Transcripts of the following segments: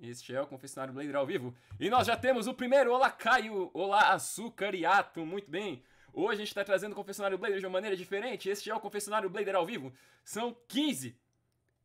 Este é o Confessionário Blader ao vivo. E nós já temos o primeiro. Olá, Caio. Olá, Açucariato. Muito bem. Hoje a gente está trazendo o Confessionário Blader de uma maneira diferente. Este é o Confessionário Blader ao vivo. São 15.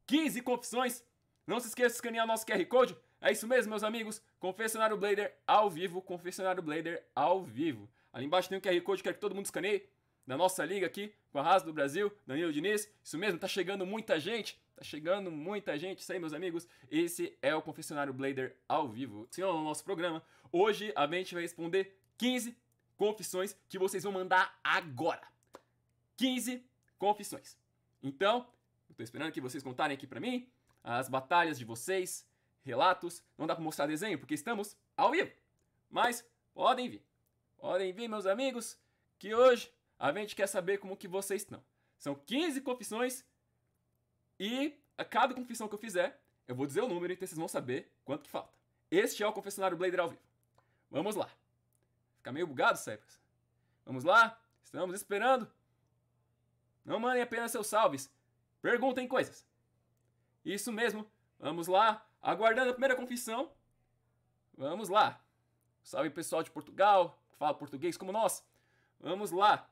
15 confissões. Não se esqueça de escanear nosso QR Code. É isso mesmo, meus amigos. Confessionário Blader ao vivo. Confessionário Blader ao vivo. Ali embaixo tem o um QR Code. Quero que todo mundo escaneie. Da nossa liga aqui, com a Raça do Brasil, Danilo Diniz. Isso mesmo, tá chegando muita gente. Tá chegando muita gente, isso aí, meus amigos. Esse é o Confessionário Blader ao vivo. Senhor, no nosso programa, hoje a gente vai responder 15 confissões que vocês vão mandar agora. 15 confissões. Então, eu tô esperando que vocês contarem aqui para mim as batalhas de vocês, relatos. Não dá para mostrar desenho porque estamos ao vivo. Mas podem vir. Podem vir, meus amigos, que hoje a gente quer saber como que vocês estão. São 15 confissões e a cada confissão que eu fizer, eu vou dizer o número e então vocês vão saber quanto que falta. Este é o confessionário Blader ao vivo. Vamos lá. Fica meio bugado, Cypress. Vamos lá. Estamos esperando. Não mandem apenas seus salves. Perguntem coisas. Isso mesmo. Vamos lá. Aguardando a primeira confissão. Vamos lá. Salve pessoal de Portugal, que fala português como nós. Vamos lá.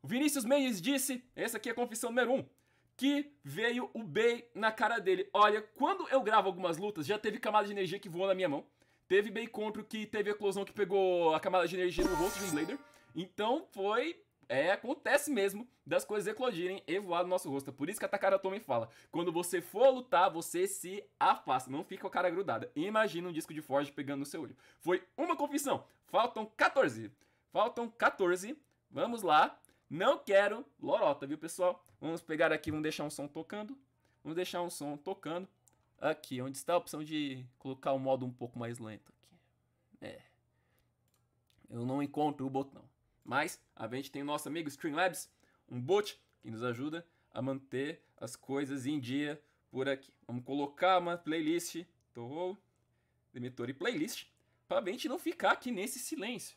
O Vinícius Mendes disse, essa aqui é a confissão número 1. Um que veio o Bay na cara dele. Olha, quando eu gravo algumas lutas, já teve camada de energia que voou na minha mão. Teve Bay contra que teve eclosão que pegou a camada de energia no rosto de um Blader. Então foi é, acontece mesmo das coisas eclodirem e voar no nosso rosto. É por isso que a Takara Tomy fala: quando você for lutar, você se afasta, não fica com a cara grudada. Imagina um disco de Forge pegando no seu olho. Foi uma confissão. Faltam 14. Faltam 14. Vamos lá. Não quero lorota, viu, pessoal? Vamos pegar aqui, vamos deixar um som tocando. Vamos deixar um som tocando. Aqui, onde está a opção de colocar o modo um pouco mais lento aqui. É. Eu não encontro o botão. Mas a gente tem o nosso amigo Streamlabs, um bot que nos ajuda a manter as coisas em dia por aqui. Vamos colocar uma playlist, tô, demitor e playlist, para a gente não ficar aqui nesse silêncio.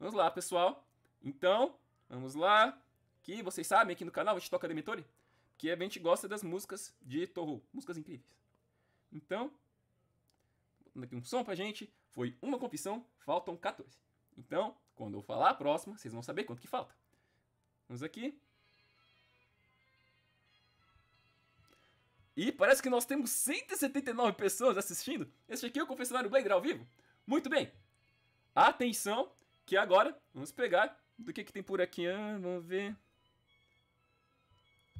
Vamos lá, pessoal. Então, Vamos lá. Que vocês sabem, aqui no canal a gente toca Demetori. Que a gente gosta das músicas de Toru. Músicas incríveis. Então, botando aqui um som pra gente. Foi uma confissão, faltam 14. Então, quando eu falar a próxima, vocês vão saber quanto que falta. Vamos aqui. E parece que nós temos 179 pessoas assistindo. Esse aqui é o Confessionário Blader ao vivo. Muito bem. Atenção, que agora vamos pegar do que que tem por aqui? Ah, vamos ver.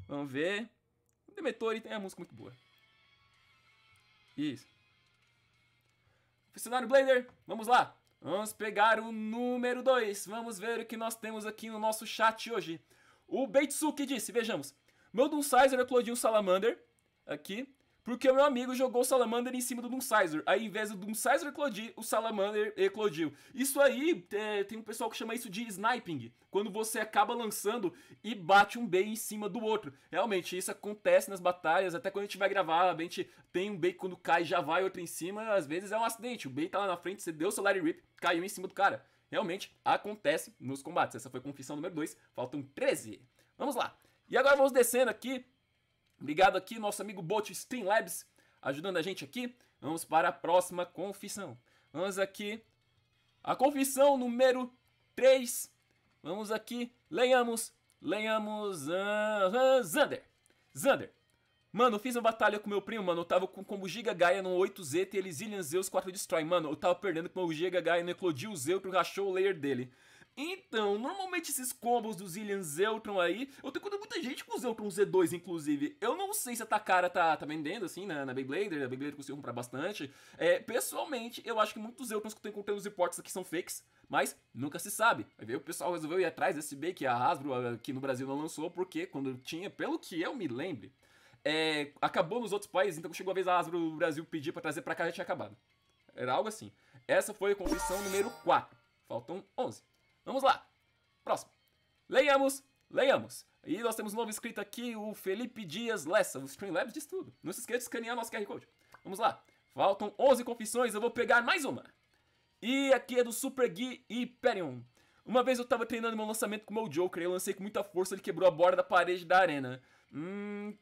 Vamos ver. O Demetori tem uma música muito boa. Isso. Funcionário Blader, vamos lá. Vamos pegar o número 2. Vamos ver o que nós temos aqui no nosso chat hoje. O Beitsuki disse, vejamos. Meu Doom Sizer eclodiu é um Salamander. Aqui. Porque o meu amigo jogou o Salamander em cima do dunsizer Aí, em vez do dunsizer eclodir, o Salamander eclodiu. Isso aí, é, tem um pessoal que chama isso de sniping. Quando você acaba lançando e bate um bem em cima do outro. Realmente, isso acontece nas batalhas. Até quando a gente vai gravar, a gente tem um bem quando cai, já vai outro em cima. Às vezes é um acidente. O bem tá lá na frente, você deu o larry Rip, caiu em cima do cara. Realmente, acontece nos combates. Essa foi a confissão número 2. Faltam 13. Vamos lá. E agora vamos descendo aqui Obrigado aqui, nosso amigo Bot Streamlabs, ajudando a gente aqui. Vamos para a próxima confissão. Vamos aqui. A confissão número 3. Vamos aqui. Leiamos. Leiamos. Uh, ah, uh, ah, Zander. Zander. Mano, eu fiz uma batalha com meu primo, mano. Eu tava com combo Giga Gaia no 8Z, Elizillian Zeus 4 Destroy. Mano, eu tava perdendo com o Giga Gaia no Eclodiu Zeus que rachou o layer dele. Então, normalmente esses combos do Zillion Zeltron aí, eu tenho conhecido muita gente com o Zeltron Z2, inclusive. Eu não sei se a Takara tá, tá vendendo, assim, na, na Beyblader, né? a Beyblader conseguiu comprar bastante. É, pessoalmente, eu acho que muitos Zeltrons que eu tô encontrando nos reportes aqui são fakes, mas nunca se sabe. Aí o pessoal resolveu ir atrás desse B que a Hasbro aqui ah, no Brasil não lançou, porque quando tinha, pelo que eu me lembre, é, acabou nos outros países, então chegou a vez a Hasbro do Brasil pedir para trazer para cá, já tinha acabado. Era algo assim. Essa foi a confissão número 4. Faltam 11. Vamos lá. Próximo. Leiamos, leiamos. E nós temos um novo inscrito aqui, o Felipe Dias Lessa. O Streamlabs diz tudo. Não se esqueça de escanear nosso QR Code. Vamos lá. Faltam 11 confissões, eu vou pegar mais uma. E aqui é do Super Gui Hyperion. Uma vez eu tava treinando meu lançamento com o meu Joker, eu lancei com muita força, ele quebrou a borda da parede da arena. Hum.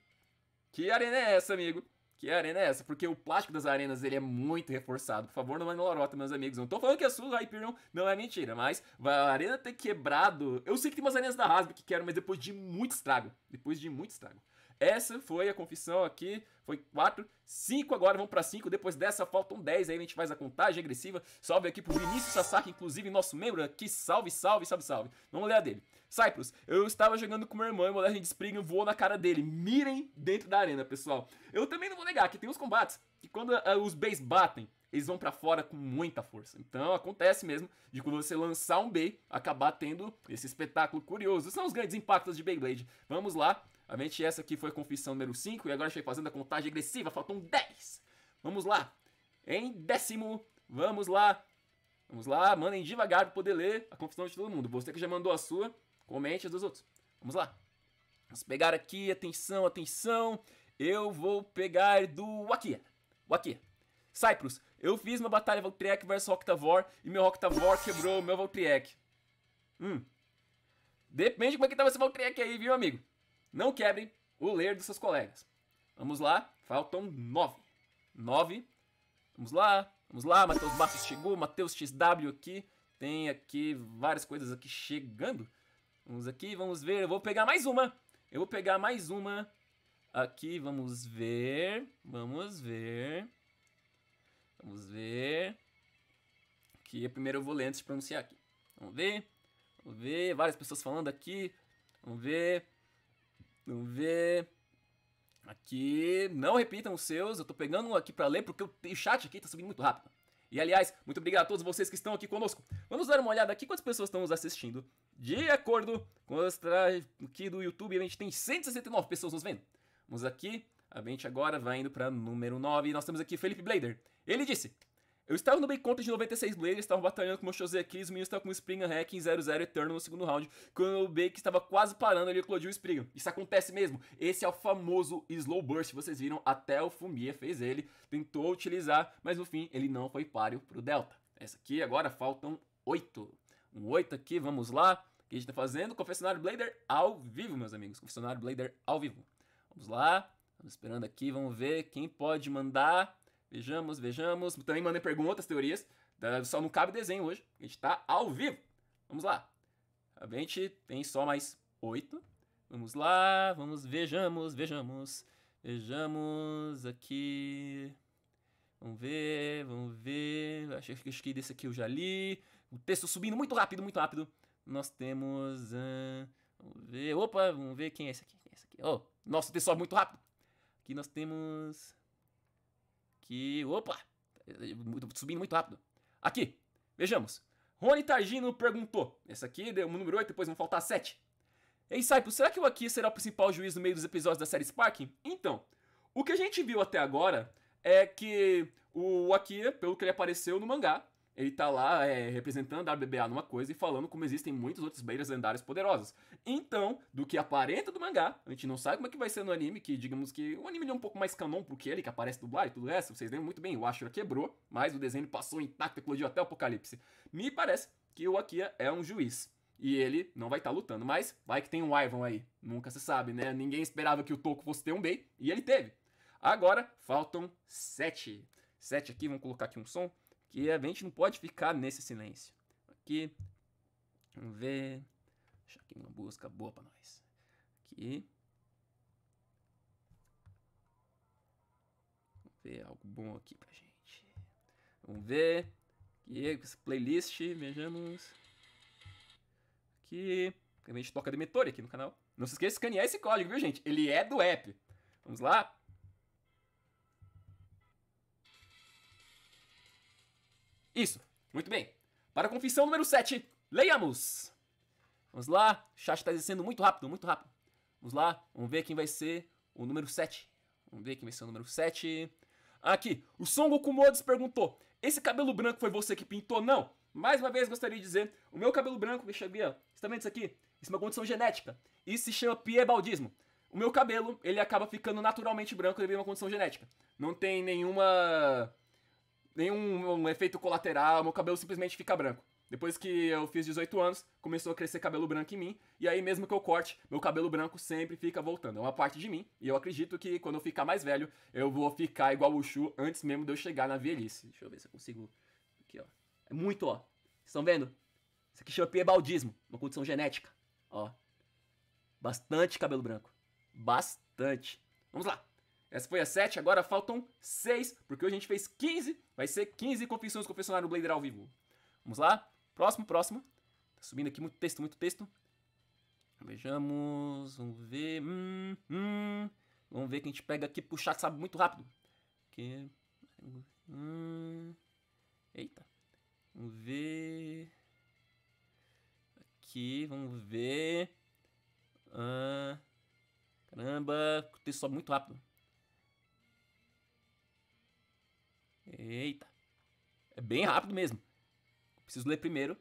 Que arena é essa, amigo? Que arena é essa? Porque o plástico das arenas ele é muito reforçado. Por favor, não mande lorota, meus amigos. Não tô falando que a é sua Hyperion não é mentira, mas a arena ter quebrado. Eu sei que tem umas arenas da Hasbro que quero, mas depois de muito estrago. Depois de muito estrago. Essa foi a confissão aqui. Foi 4, 5 agora, vamos para 5. Depois dessa faltam 10 aí, a gente faz a contagem agressiva. Salve aqui pro Vinícius Sasaki, inclusive nosso membro aqui. Salve, salve, salve, salve. Vamos ler a dele. Cyprus, eu estava jogando com meu irmão e uma legend de Spring voou na cara dele. Mirem dentro da arena, pessoal. Eu também não vou negar que tem uns combates que quando uh, os Bs batem, eles vão para fora com muita força. Então acontece mesmo de quando você lançar um B, acabar tendo esse espetáculo curioso. São os grandes impactos de Beyblade. Vamos lá. A gente, essa aqui foi a confissão número 5 e agora a gente vai fazendo a contagem agressiva. Faltam 10. Vamos lá. Em décimo, vamos lá. Vamos lá, mandem devagar para poder ler a confissão de todo mundo. Você que já mandou a sua, Comente dos outros. Vamos lá. Vamos pegar aqui, atenção, atenção. Eu vou pegar do Wakia. Wakia. Cyprus, eu fiz uma batalha Valtriek versus Octavor e meu Octavor quebrou meu Valtriek. Hum. Depende de como é que tava tá esse Valtriek aí, viu, amigo? Não quebrem o ler dos seus colegas. Vamos lá, faltam nove. Nove. Vamos lá, vamos lá, Matheus Bastos chegou, Matheus XW aqui. Tem aqui várias coisas aqui chegando. Vamos aqui, vamos ver. Eu vou pegar mais uma. Eu vou pegar mais uma. Aqui, vamos ver. Vamos ver. Vamos ver. Aqui, primeiro eu vou ler antes de pronunciar aqui. Vamos ver. Vamos ver. Várias pessoas falando aqui. Vamos ver. Vamos ver. Aqui. Não repitam os seus. Eu tô pegando um aqui pra ler porque o chat aqui tá subindo muito rápido. E aliás, muito obrigado a todos vocês que estão aqui conosco. Vamos dar uma olhada aqui quantas pessoas estão nos assistindo. De acordo com o aqui do YouTube, a gente tem 169 pessoas nos vendo. Vamos aqui, a gente agora vai indo para número 9. E nós temos aqui Felipe Blader. Ele disse: Eu estava no bem contra de 96 Blader, estava batalhando com o meu José Aquiles, os meninos estavam com o Spring Hack em 0-0 Eterno no segundo round. Quando o que estava quase parando, ele eclodiu o Spring Isso acontece mesmo. Esse é o famoso Slow Burst. Vocês viram, até o Fumia fez ele, tentou utilizar, mas no fim ele não foi páreo pro Delta. Essa aqui agora faltam 8 um oito tá aqui, vamos lá. O que a gente tá fazendo? Confessionário Blader ao vivo, meus amigos. Confessionário Blader ao vivo. Vamos lá. Estamos esperando aqui, vamos ver quem pode mandar. Vejamos, vejamos. Também mandei perguntas, teorias. Só não cabe desenho hoje. A gente tá ao vivo. Vamos lá. A gente tem só mais oito. Vamos lá, vamos, vejamos, vejamos. Vejamos aqui. Vamos ver, vamos ver. Acho, acho que desse aqui eu já li o texto subindo muito rápido, muito rápido. Nós temos. Uh, vamos ver. Opa, vamos ver quem é esse aqui. Quem é esse aqui? Oh, nosso texto sobe muito rápido. Aqui nós temos. Aqui. Opa! Subindo muito rápido. Aqui, vejamos. Rony Targino perguntou. Essa aqui deu o número 8, depois vão faltar 7. Ei, Saipo, será que o Aki será o principal juiz no meio dos episódios da série Spark? Então, o que a gente viu até agora é que o Aki, pelo que ele apareceu no mangá, ele tá lá é, representando a BBA numa coisa e falando como existem muitos outros Beiras lendárias poderosos. Então, do que aparenta do mangá, a gente não sabe como é que vai ser no anime, que digamos que o anime é um pouco mais canon porque ele que aparece dublado e tudo isso, vocês lembram muito bem, o Ashura quebrou, mas o desenho passou intacto, eclodiu até o apocalipse. Me parece que o Akia é um juiz. E ele não vai estar tá lutando, mas vai que tem um Ivan aí. Nunca se sabe, né? Ninguém esperava que o Toco fosse ter um Bei, e ele teve. Agora faltam sete. Sete aqui, vamos colocar aqui um som que a gente não pode ficar nesse silêncio. Aqui, vamos ver. Deixa aqui uma busca boa para nós. Aqui. Vamos ver algo bom aqui pra gente. Vamos ver. Aqui, playlist, vejamos. Aqui. A gente toca Demetori aqui no canal. Não se esqueça de escanear esse código, viu, gente? Ele é do app. Vamos lá? Isso, muito bem. Para a confissão número 7, leiamos! Vamos lá, o chat está descendo muito rápido, muito rápido. Vamos lá, vamos ver quem vai ser o número 7. Vamos ver quem vai ser o número 7. Aqui, o Son Goku Modes perguntou: Esse cabelo branco foi você que pintou? Não. Mais uma vez gostaria de dizer: O meu cabelo branco, deixa eu ver, você tá vendo isso aqui? Isso é uma condição genética. Isso se chama piebaldismo. O meu cabelo, ele acaba ficando naturalmente branco devido a uma condição genética. Não tem nenhuma nenhum um efeito colateral, meu cabelo simplesmente fica branco. Depois que eu fiz 18 anos, começou a crescer cabelo branco em mim, e aí mesmo que eu corte, meu cabelo branco sempre fica voltando. É uma parte de mim, e eu acredito que quando eu ficar mais velho, eu vou ficar igual o Chu antes mesmo de eu chegar na velhice. Deixa eu ver se eu consigo. Aqui, ó. É muito, ó. Vocês estão vendo? Isso aqui chama piebaldismo, uma condição genética. Ó. Bastante cabelo branco. Bastante. Vamos lá. Essa foi a 7, agora faltam 6, porque hoje a gente fez 15, vai ser 15 confissões do confessionário Blader ao vivo. Vamos lá? Próximo, próximo. Tá subindo aqui muito texto, muito texto. Vejamos, vamos ver. Hum, hum. Vamos ver que a gente pega aqui, puxar, sabe, muito rápido. Que... Hum. Eita. Vamos ver. Aqui, vamos ver. Ah. Caramba, o texto sobe muito rápido. bem rápido mesmo. Preciso ler primeiro.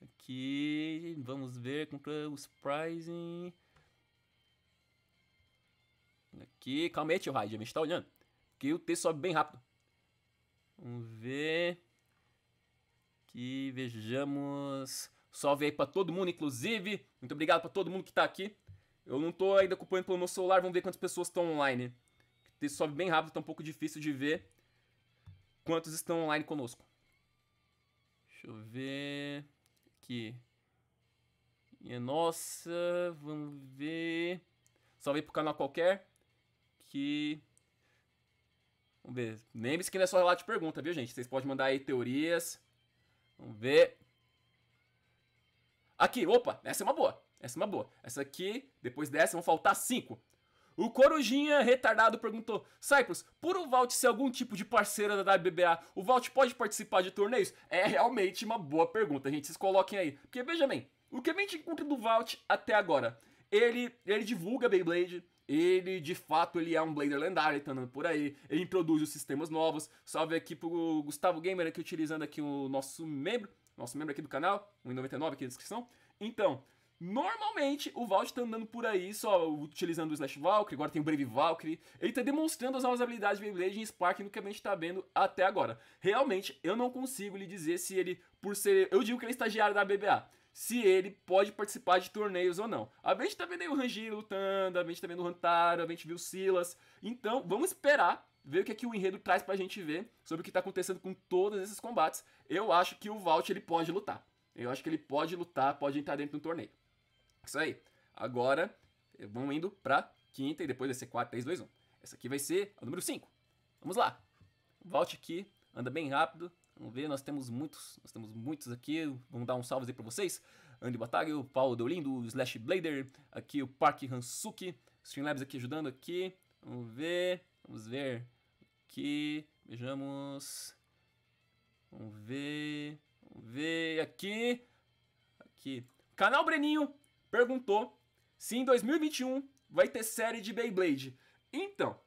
Aqui, vamos ver com o surprising Aqui, calma aí, tio Raid, a gente tá olhando. porque o T sobe bem rápido. Vamos ver. Que vejamos. Salve aí pra todo mundo, inclusive. Muito obrigado pra todo mundo que tá aqui. Eu não tô ainda acompanhando pelo meu celular, vamos ver quantas pessoas estão online. Isso sobe bem rápido, tá um pouco difícil de ver quantos estão online conosco. Deixa eu ver. Aqui. Minha nossa, vamos ver. Salve pro canal qualquer. Que. Vamos ver. Lembre-se que não é só relato de pergunta, viu, gente? Vocês podem mandar aí teorias. Vamos ver. Aqui, opa, essa é uma boa. Essa é uma boa. Essa aqui, depois dessa, vão faltar cinco. O Corujinha retardado perguntou: Cyprus, por o Vault ser algum tipo de parceira da WBA, o Vault pode participar de torneios? É realmente uma boa pergunta, gente. Vocês coloquem aí. Porque veja bem, o que a gente encontra do Vault até agora? Ele, ele divulga Beyblade, ele de fato ele é um Blader lendário, ele tá andando por aí, ele introduz os sistemas novos. Salve aqui pro Gustavo Gamer aqui utilizando aqui o nosso membro, nosso membro aqui do canal, 1,99 aqui na descrição. Então, Normalmente, o Vault tá andando por aí, só utilizando o Slash Valkyrie, agora tem o Brave Valkyrie. Ele tá demonstrando as novas habilidades de Beyblade e Spark no que a gente tá vendo até agora. Realmente, eu não consigo lhe dizer se ele, por ser... Eu digo que ele é estagiário da BBA. Se ele pode participar de torneios ou não. A gente tá vendo aí o Rangir lutando, a gente tá vendo o Rantaro, a gente viu o Silas. Então, vamos esperar ver o que, é que o enredo traz pra gente ver sobre o que tá acontecendo com todos esses combates. Eu acho que o Vault ele pode lutar. Eu acho que ele pode lutar, pode entrar dentro do torneio. Isso aí. Agora, vamos indo para quinta e depois vai ser 4, 3, 2, 1. Essa aqui vai ser a número 5. Vamos lá. Volte aqui, anda bem rápido. Vamos ver, nós temos muitos, nós temos muitos aqui. Vamos dar um salve aí para vocês. Andy Batário, Paulo Deolindo, Slash Blader, aqui o Park Hansuki, Streamlabs aqui ajudando aqui. Vamos ver, vamos ver aqui, vejamos. Vamos ver, vamos ver aqui. Aqui. Canal Breninho, perguntou se em 2021 vai ter série de Beyblade. Então,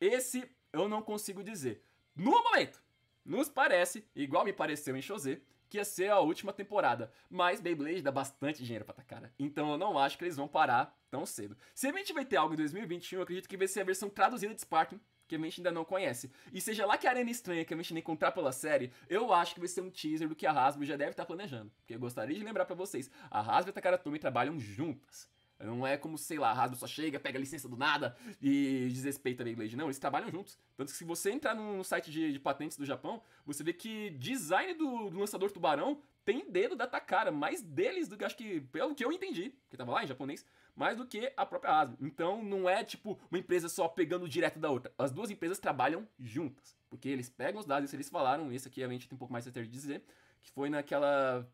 esse eu não consigo dizer. No momento, nos parece, igual me pareceu em José, que ia ser a última temporada. Mas Beyblade dá bastante dinheiro pra tá cara Então eu não acho que eles vão parar tão cedo. Se a gente vai ter algo em 2021, eu acredito que vai ser a versão traduzida de Spartan que a gente ainda não conhece. E seja lá que Arena Estranha que a gente encontrar pela série, eu acho que vai ser um teaser do que a Hasbro já deve estar tá planejando. Porque eu gostaria de lembrar para vocês, a Hasbro e a Takaratomi trabalham juntas. Não é como, sei lá, a Hasbro só chega, pega licença do nada e desrespeita a Beyblade. Não, eles trabalham juntos. Tanto que se você entrar no site de, de patentes do Japão, você vê que design do, do, lançador tubarão tem dedo da Takara, mais deles do que acho que, pelo que eu entendi, que tava lá em japonês, mais do que a própria ASM. Então não é tipo uma empresa só pegando direto da outra. As duas empresas trabalham juntas, porque eles pegam os dados, isso eles falaram, isso aqui a gente tem um pouco mais certeza de dizer, que foi naquela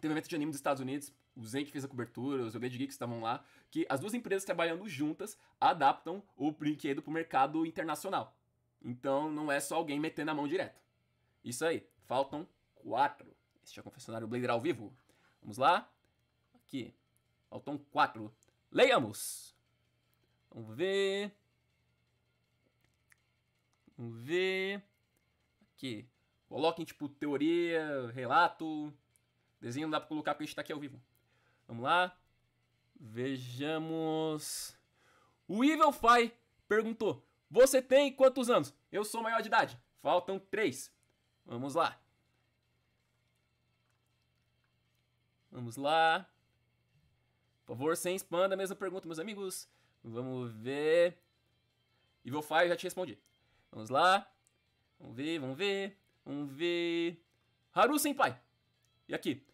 teve um evento de anime dos Estados Unidos, o Zen que fez a cobertura, os Yoga Geeks estavam lá, que as duas empresas trabalhando juntas adaptam o brinquedo para o mercado internacional. Então não é só alguém metendo a mão direto. Isso aí, faltam quatro. Este é o confessionário Blader ao vivo. Vamos lá? Aqui. Faltam quatro. Leiamos! Vamos ver. Vamos ver. Aqui. Coloquem, tipo, teoria, relato. Desenho não dá pra colocar porque a gente tá aqui ao vivo. Vamos lá. Vejamos. O Evil Fai perguntou: Você tem quantos anos? Eu sou maior de idade. Faltam três. Vamos lá. Vamos lá. Por favor, sem spam da mesma pergunta, meus amigos. Vamos ver. e vou eu já te respondi. Vamos lá. Vamos ver, vamos ver. Vamos ver. Haru Senpai. E aqui?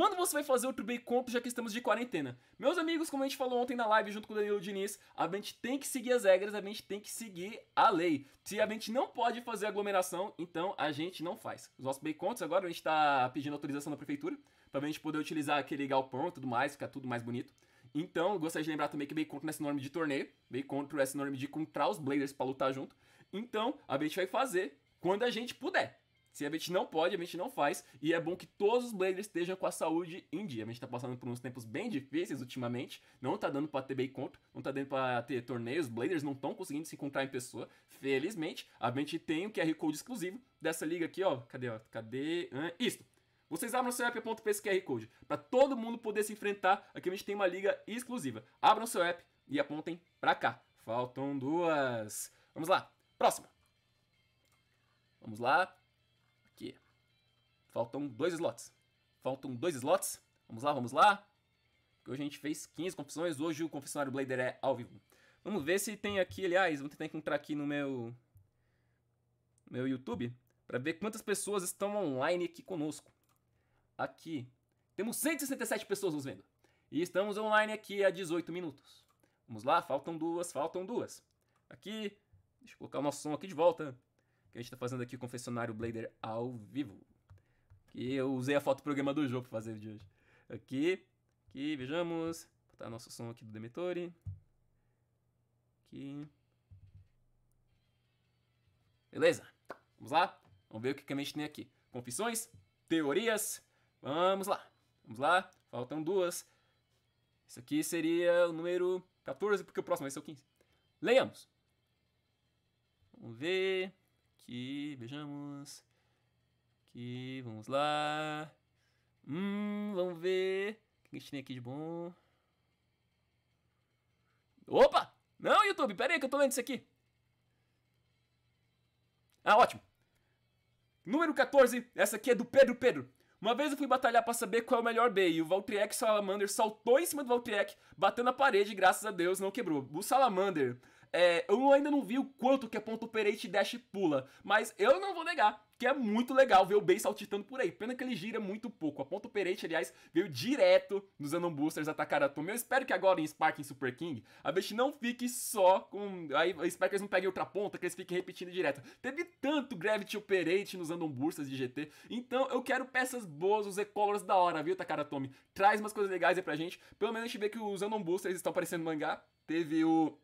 Quando você vai fazer outro Big Comp, já que estamos de quarentena? Meus amigos, como a gente falou ontem na live junto com o Danilo Diniz, a gente tem que seguir as regras, a gente tem que seguir a lei. Se a gente não pode fazer aglomeração, então a gente não faz. Os nossos Big Comps agora, a gente está pedindo autorização da prefeitura, para a gente poder utilizar aquele galpão e tudo mais, ficar tudo mais bonito. Então, gostaria de lembrar também que Bacon não é nome de torneio, Bacon é nome de encontrar os Bladers para lutar junto. Então, a gente vai fazer quando a gente puder. Se a gente não pode, a gente não faz. E é bom que todos os Bladers estejam com a saúde em dia. A gente tá passando por uns tempos bem difíceis ultimamente. Não tá dando pra ter bem conto, não tá dando pra ter torneios. Bladers não estão conseguindo se encontrar em pessoa. Felizmente, a gente tem o QR Code exclusivo dessa liga aqui, ó. Cadê, ó? Cadê? Ah, isto. Vocês abram seu app apontam para esse QR Code, para todo mundo poder se enfrentar. Aqui a gente tem uma liga exclusiva. Abram seu app e apontem para cá. Faltam duas. Vamos lá. Próxima. Vamos lá. Faltam dois slots. Faltam dois slots. Vamos lá, vamos lá. Hoje a gente fez 15 confissões. Hoje o confessionário Blader é ao vivo. Vamos ver se tem aqui, aliás, vou tentar encontrar aqui no meu no meu YouTube para ver quantas pessoas estão online aqui conosco. Aqui temos 167 pessoas nos vendo e estamos online aqui há 18 minutos. Vamos lá, faltam duas, faltam duas. Aqui, deixa eu colocar o nosso som aqui de volta, que a gente está fazendo aqui o confessionário Blader ao vivo e eu usei a foto do programa do jogo para fazer o vídeo hoje. Aqui, aqui, vejamos. Vou botar nosso som aqui do Demetori Aqui. Beleza, vamos lá? Vamos ver o que a gente tem aqui. Confissões, teorias, vamos lá. Vamos lá, faltam duas. Isso aqui seria o número 14, porque o próximo vai ser o 15. Leiamos. Vamos ver. Aqui, vejamos. Aqui, vamos lá. Hum, vamos ver. O que a gente tem aqui de bom? Opa! Não, YouTube, pera aí que eu tô lendo isso aqui. Ah, ótimo. Número 14, essa aqui é do Pedro Pedro. Uma vez eu fui batalhar para saber qual é o melhor B e o Valtriek Salamander saltou em cima do Valtriek, batendo a parede e graças a Deus não quebrou. O Salamander, é, eu ainda não vi o quanto que a ponto Operate Dash pula, mas eu não vou negar que é muito legal ver o Bay saltitando por aí. Pena que ele gira muito pouco. A ponta Operate aliás, veio direto nos Anon Boosters atacar a Tommy. Eu espero que agora em Spark e Super King, a Best não fique só com... Aí, eu espero que eles não peguem outra ponta, que eles fiquem repetindo direto. Teve tanto Gravity Operate nos Anon Boosters de GT, então eu quero peças boas, os e-colors da hora, viu, Takara Tommy? Traz umas coisas legais aí pra gente. Pelo menos a gente vê que os Anon Boosters estão parecendo mangá. Teve o...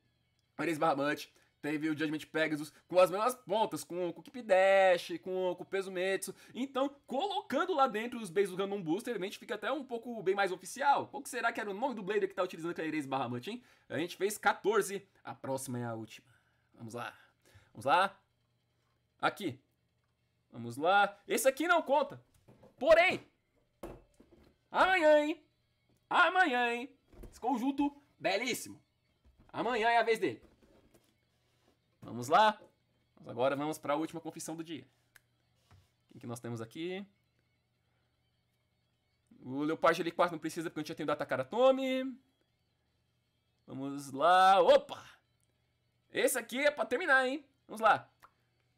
Maris Barramante, teve o Judgment Pegasus com as mesmas pontas, com, com o Keep Dash, com, com o Peso Metsu. Então, colocando lá dentro os Base do Random Booster, a gente fica até um pouco bem mais oficial. Qual que será que era o nome do Blader que tá utilizando aquela Erase Bahamut, hein? A gente fez 14, a próxima é a última. Vamos lá. Vamos lá. Aqui. Vamos lá. Esse aqui não conta. Porém, amanhã, hein? Amanhã, hein? Esse conjunto belíssimo. Amanhã é a vez dele. Vamos lá? Mas agora vamos para a última confissão do dia. Quem que nós temos aqui? O Leopard L4 não precisa porque eu já tenho Data Karatome. Vamos lá. Opa! Esse aqui é pra terminar, hein? Vamos lá.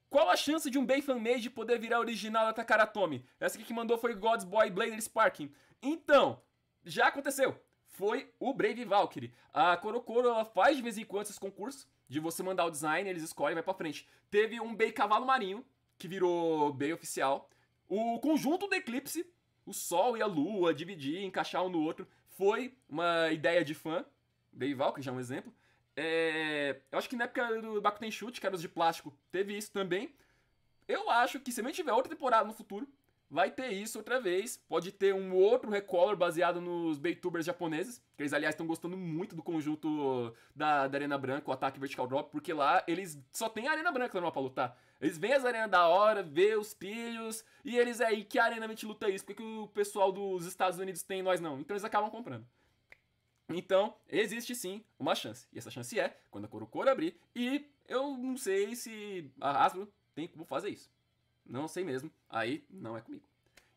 Qual a chance de um Bay Fanmade poder virar original Data Takaratomi? Essa aqui que mandou foi God's Boy Blader Sparking. Então, já aconteceu. Foi o Brave Valkyrie. A Korokoro ela faz de vez em quando esses concursos de você mandar o design, eles escolhem, vai pra frente. Teve um Bay Cavalo Marinho, que virou Bay oficial. O conjunto do Eclipse, o Sol e a Lua, dividir, encaixar um no outro, foi uma ideia de fã. Deival, que já é um exemplo. É, eu acho que na época do Bakuten Shoot, que era os de plástico, teve isso também. Eu acho que se a gente tiver outra temporada no futuro, vai ter isso outra vez. Pode ter um outro recolor baseado nos Beitubers japoneses, que eles, aliás, estão gostando muito do conjunto da, da Arena Branca, o ataque vertical drop, porque lá eles só tem Arena Branca lá normal para lutar. Eles veem as arenas da hora, vê os pilhos e eles é aí, que arena a gente luta isso? Porque o pessoal dos Estados Unidos tem nós não? Então eles acabam comprando. Então, existe sim uma chance. E essa chance é quando a Corocoro abrir. E eu não sei se a Hasbro tem como fazer isso. Não sei mesmo. Aí não é comigo.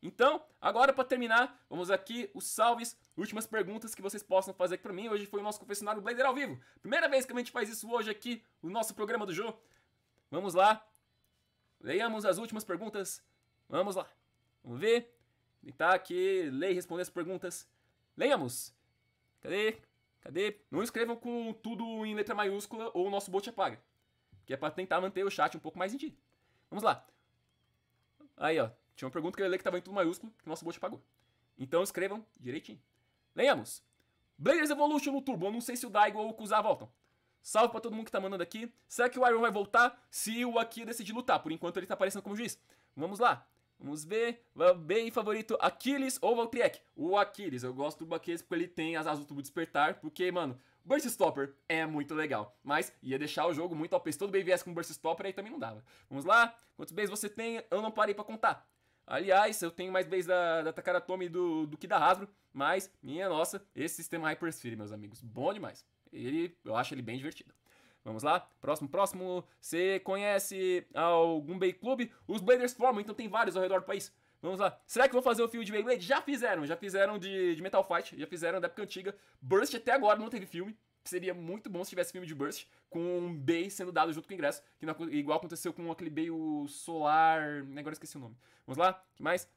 Então, agora para terminar, vamos aqui os salves, últimas perguntas que vocês possam fazer aqui pra mim. Hoje foi o nosso confessionário Blader ao vivo. Primeira vez que a gente faz isso hoje aqui, o nosso programa do Jô. Vamos lá. Leiamos as últimas perguntas. Vamos lá. Vamos ver. Tentar tá aqui ler e responder as perguntas. Leiamos. Cadê? Cadê? Não escrevam com tudo em letra maiúscula ou o nosso bot apaga. Que é para tentar manter o chat um pouco mais em dia. Vamos lá. Aí, ó, tinha uma pergunta que eu ia ler que tava em tudo maiúsculo, que o nosso bot apagou. Então escrevam direitinho. Leiamos. Blazers Evolution no Turbo, eu não sei se o Daigo ou o Kuzá voltam. Salve pra todo mundo que tá mandando aqui. Será que o Iron vai voltar se o Akira decidir lutar? Por enquanto ele tá aparecendo como juiz. Vamos lá. Vamos ver. Bem favorito, Aquiles ou Valtriek? O Aquiles. Eu gosto do Aquiles porque ele tem as asas do tubo despertar. Porque, mano, Burst Stopper é muito legal, mas ia deixar o jogo muito OP. Se todo bem viesse com Burst Stopper, aí também não dava. Vamos lá, quantos bens você tem? Eu não parei para contar. Aliás, eu tenho mais bens da, da Takaratomi do, do que da Hasbro, mas, minha nossa, esse sistema Hyper Sphere meus amigos, bom demais. Ele, eu acho ele bem divertido. Vamos lá, próximo, próximo. Você conhece algum Bay Club? Os Bladers formam, então tem vários ao redor do país. Vamos lá. Será que vão fazer um filme de Beyblade? Já fizeram, já fizeram de, de Metal Fight, já fizeram da época antiga. Burst até agora não teve filme. Seria muito bom se tivesse filme de Burst, com um Bey sendo dado junto com o ingresso, que não, igual aconteceu com aquele Bey o Solar. Agora esqueci o nome. Vamos lá? que mais?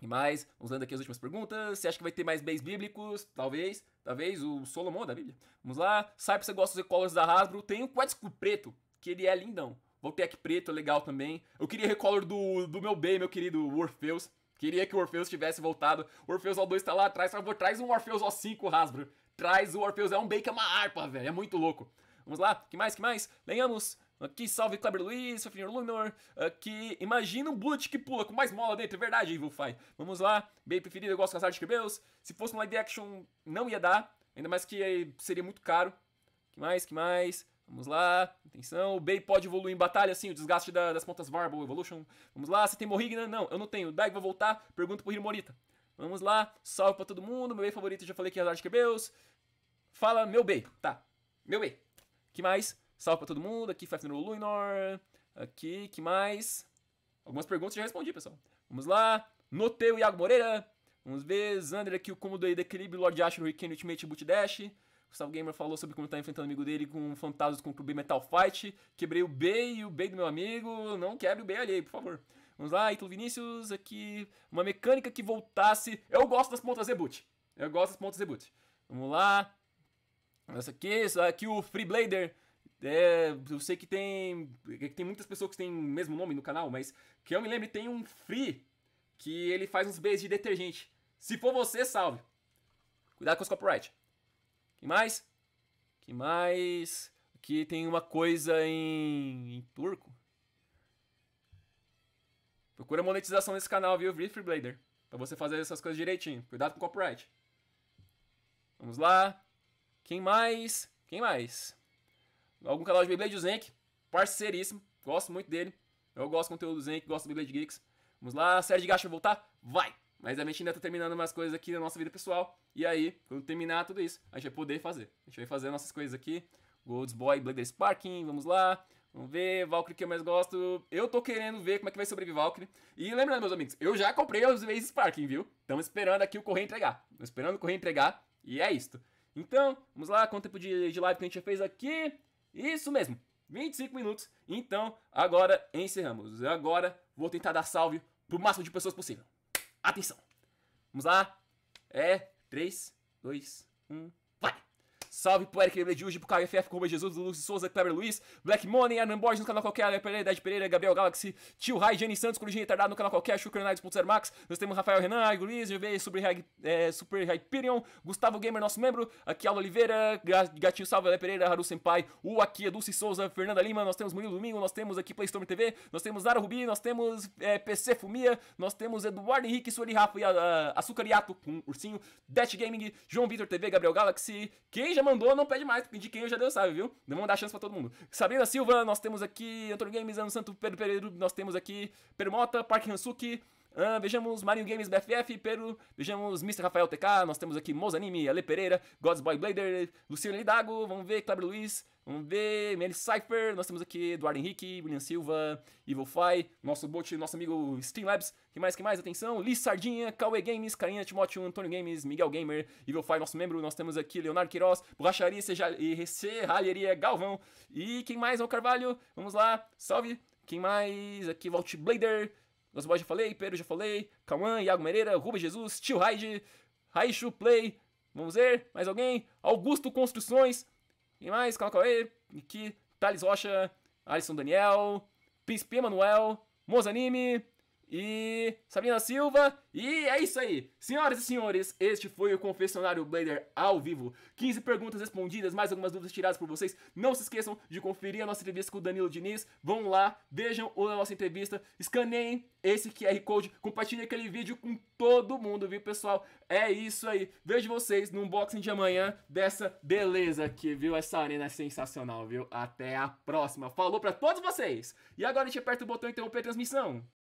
E mais, vamos lendo aqui as últimas perguntas. Você acha que vai ter mais Beys bíblicos? Talvez. Talvez o Solomon da Bíblia. Vamos lá. Sabe se você gosta dos ecólogos da Hasbro? Tem o Quetzco Preto, que ele é lindão. Voltec preto, legal também. Eu queria recolor do, do meu bem, meu querido Orpheus. Queria que o Orpheus tivesse voltado. O Orpheus O2 tá lá atrás. Por favor, traz um Orpheus O5, Hasbro. Traz o Orpheus. É um bem que é uma harpa, velho. É muito louco. Vamos lá. que mais? que mais? Lenhamos. Aqui, salve Kleber Luiz, Sofrinho Luminor. Aqui, imagina um bullet que pula com mais mola dentro. É verdade, Evil Fai. Vamos lá. Bem preferido, eu gosto de artes de Beus. Se fosse um live action, não ia dar. Ainda mais que eh, seria muito caro. que mais? que mais? Vamos lá, atenção. O Bay pode evoluir em batalha, sim, o desgaste da, das pontas Varble, Evolution. Vamos lá, você tem Morrigna? Não, eu não tenho. Daigo, vou voltar. Pergunta pro morita Vamos lá, salve pra todo mundo. Meu Bay favorito, já falei que é Hazard Quebeus. Fala, meu Bay. Tá, meu Bay. que mais? Salve pra todo mundo. Aqui, Fafnir Luinor. Aqui, que mais? Algumas perguntas já respondi, pessoal. Vamos lá. Notei o Iago Moreira. Vamos ver. Zander aqui, o combo do equilíbrio, Lord Asher, Rickane, Ultimate, Boot Dash. Gustavo Gamer falou sobre como tá enfrentando o amigo dele com fantasmas com o clube Metal Fight. Quebrei o B e o B do meu amigo. Não quebre o B ali, por favor. Vamos lá, Ítalo Vinícius, aqui. Uma mecânica que voltasse. Eu gosto das pontas reboot. Eu gosto das pontas reboot. Vamos lá. Essa aqui, essa aqui o Free Blader. É, eu sei que tem. É que tem muitas pessoas que têm o mesmo nome no canal, mas que eu me lembro tem um Free que ele faz uns Bs de detergente. Se for você, salve. Cuidado com os copyright. Que mais? Que mais? Aqui tem uma coisa em, em turco. Procura monetização nesse canal, viu, Riff Blader? Pra você fazer essas coisas direitinho. Cuidado com o copyright. Vamos lá. Quem mais? Quem mais? Algum canal de Beyblade, o Zenk. Parceiríssimo. Gosto muito dele. Eu gosto do conteúdo do Zenk, gosto do Beyblade Geeks. Vamos lá, série de gacha voltar? Vai! Mas a gente ainda tá terminando umas coisas aqui na nossa vida pessoal. E aí, quando terminar tudo isso, a gente vai poder fazer. A gente vai fazer nossas coisas aqui. Golds Boy, Blade Sparking, vamos lá. Vamos ver, Valkyrie que eu mais gosto. Eu tô querendo ver como é que vai sobreviver Valkyrie. E lembrando, meus amigos, eu já comprei os Waze Sparking, viu? Estamos esperando aqui o correio entregar. Estamos esperando o correio entregar e é isto. Então, vamos lá, quanto tempo de, de live que a gente já fez aqui? Isso mesmo, 25 minutos. Então, agora encerramos. Agora vou tentar dar salve pro máximo de pessoas possível. Atenção! Vamos lá? É 3, 2, 1. Salve pro Eric Lebre de hoje, pro KFF, Rubens Jesus, Lúcio Souza, Kleber Luiz, Black Money, Anan Borges no canal qualquer, Ale Pereira, Dade Pereira, Gabriel Galaxy, Tio Rai, Jenny Santos, Corujinha Tardado no canal qualquer, Shukran Max, nós temos Rafael Renan, Igor Luiz, GV, Super, é, Super Hyperion, Gustavo Gamer, nosso membro, aqui Aldo Oliveira, Gatinho Salve, Ale Pereira, Haru Senpai, o aqui, Dulce Souza, Fernanda Lima, nós temos Murilo Domingo, nós temos aqui Playstorm TV, nós temos Zara Rubi, nós temos é, PC Fumia, nós temos Eduardo Henrique, Sueli Rafa e a, ah, a, Açucariato com um Ursinho, Death Gaming, João Vitor TV, Gabriel Galaxy, quem já já mandou, não pede mais, de quem eu já deu sabe, viu? Vamos dar chance pra todo mundo. Sabrina Silva, nós temos aqui Antônio Games, Ano Santo, Pedro Pereira nós temos aqui Permota, Park Hansuki, Uh, vejamos Mario Games BFF, Peru, vejamos Mr. Rafael TK, nós temos aqui Mozanime, Ale Pereira, Godsboy Blader, Luciano Lidago, vamos ver, Cleber Luiz, vamos ver, Mel Cypher, nós temos aqui Eduardo Henrique, William Silva, Evil Fai, nosso bot, nosso amigo Steamlabs, que mais, que mais, atenção, Liz Sardinha, Cauê Games, Carinha Timóteo, Antônio Games, Miguel Gamer, Evil Fai, nosso membro, nós temos aqui Leonardo Queiroz, Borracharia e Recerralheria Galvão, e quem mais, é o Carvalho, vamos lá, salve, quem mais, aqui Vault Blader, nosso já falei, Pedro já falei, Cauã, Iago Mereira, Rubens Jesus, Tio Raid, Raichu Play, vamos ver, mais alguém, Augusto Construções, e mais, calma, calma aí, Thales Rocha, Alisson Daniel, Príncipe Emanuel, Mozanime, e Sabrina Silva. E é isso aí. Senhoras e senhores, este foi o Confessionário Blader ao vivo. 15 perguntas respondidas, mais algumas dúvidas tiradas por vocês. Não se esqueçam de conferir a nossa entrevista com o Danilo Diniz. Vão lá, vejam a nossa entrevista, escaneiem esse QR Code, compartilhem aquele vídeo com todo mundo, viu, pessoal? É isso aí. Vejo vocês no unboxing de amanhã dessa beleza aqui, viu? Essa arena é sensacional, viu? Até a próxima. Falou para todos vocês. E agora a gente aperta o botão interromper a transmissão.